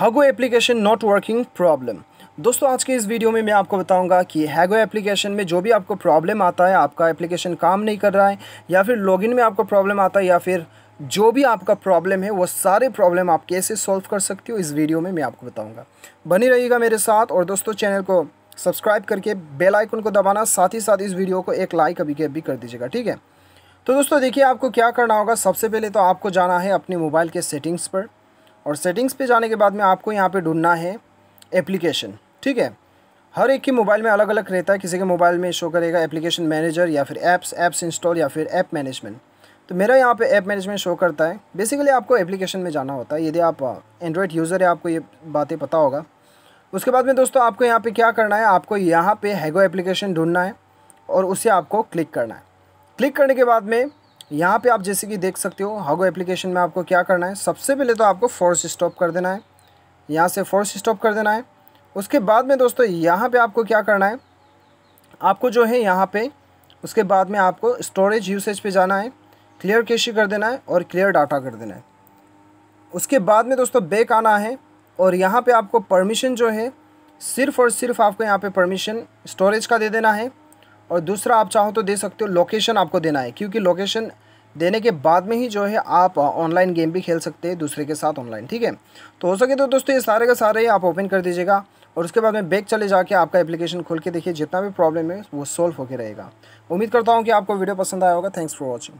हैगो application not working problem दोस्तों आज के इस वीडियो में मैं आपको बताऊंगा कि हैगो एप्लीकेशन में जो भी आपको प्रॉब्लम आता है आपका एप्लीकेशन काम नहीं कर रहा है या फिर लॉगिन में आपको प्रॉब्लम आता है या फिर जो भी आपका प्रॉब्लम है वो सारे प्रॉब्लम आप कैसे सॉल्व कर सकते हो इस वीडियो में मैं आपको बताऊँगा बनी रहिएगा मेरे साथ और दोस्तों चैनल को सब्सक्राइब करके बेल आइकन को दबाना साथ ही साथ इस वीडियो को एक लाइक अभी के अभी कर दीजिएगा ठीक है तो दोस्तों देखिए आपको क्या करना होगा सबसे पहले तो आपको जाना है अपने मोबाइल के सेटिंग्स पर और सेटिंग्स पे जाने के बाद में आपको यहाँ पे ढूंढना है एप्लीकेशन ठीक है हर एक के मोबाइल में अलग अलग रहता है किसी के मोबाइल में शो करेगा एप्लीकेशन मैनेजर या फिर ऐप्स ऐप्स इंस्टॉल या फिर ऐप मैनेजमेंट तो मेरा यहाँ पे ऐप मैनेजमेंट शो करता है बेसिकली आपको एप्लीकेशन में जाना होता है यदि आप एंड्रॉयड यूज़र है आपको ये बातें पता होगा उसके बाद में दोस्तों आपको यहाँ पर क्या करना है आपको यहाँ पर हैगो एप्लीकेशन ढूंढना है और उसे आपको क्लिक करना है क्लिक करने के बाद में यहाँ पे आप जैसे कि देख सकते हो हागो एप्लीकेशन में आपको क्या करना है सबसे पहले तो आपको फोर्स स्टॉप कर देना है यहाँ से फोर्स स्टॉप कर देना है उसके बाद में दोस्तों यहाँ पे आपको क्या करना है आपको जो है यहाँ पे उसके बाद में आपको स्टोरेज यूसेज पे जाना है क्लियर कैशी कर देना है और क्लियर डाटा कर देना है उसके बाद में दोस्तों बैक आना है और यहाँ पर आपको परमिशन जो है सिर्फ़ और सिर्फ आपको यहाँ पर परमिशन स्टोरेज का दे देना है और दूसरा आप चाहो तो दे सकते हो लोकेशन आपको देना है क्योंकि लोकेशन देने के बाद में ही जो है आप ऑनलाइन गेम भी खेल सकते हैं दूसरे के साथ ऑनलाइन ठीक है तो हो सके तो दोस्तों ये सारे का सारे आप ओपन कर दीजिएगा और उसके बाद में बैक चले जाके आपका एप्लीकेशन खोल के देखिए जितना भी प्रॉब्लम है वो सॉल्व होकर रहेगा उम्मीद करता हूँ कि आपको वीडियो पसंद आया होगा थैंक्स फॉर वॉचिंग